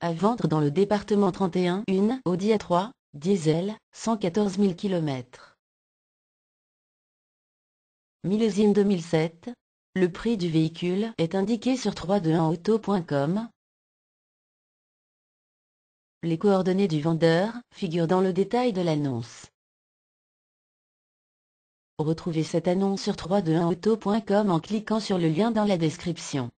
À vendre dans le département 31 une Audi A3, diesel, 114 000 km. Millésime 2007. Le prix du véhicule est indiqué sur 321auto.com. Les coordonnées du vendeur figurent dans le détail de l'annonce. Retrouvez cette annonce sur 321auto.com en cliquant sur le lien dans la description.